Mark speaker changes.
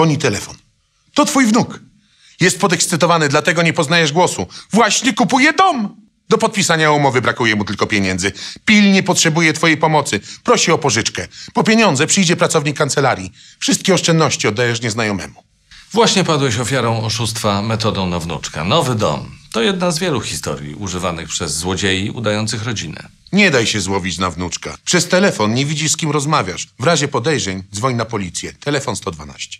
Speaker 1: Dzwoni telefon. To twój wnuk. Jest podekscytowany, dlatego nie poznajesz głosu. Właśnie kupuje dom! Do podpisania umowy brakuje mu tylko pieniędzy. Pilnie potrzebuje twojej pomocy. Prosi o pożyczkę. Po pieniądze przyjdzie pracownik kancelarii. Wszystkie oszczędności
Speaker 2: oddajesz nieznajomemu. Właśnie padłeś ofiarą oszustwa metodą na wnuczka. Nowy dom. To jedna z wielu historii używanych przez złodziei udających rodzinę. Nie daj się złowić na wnuczka.
Speaker 1: Przez telefon nie widzisz, z kim rozmawiasz. W razie podejrzeń dzwoń na policję. Telefon 112.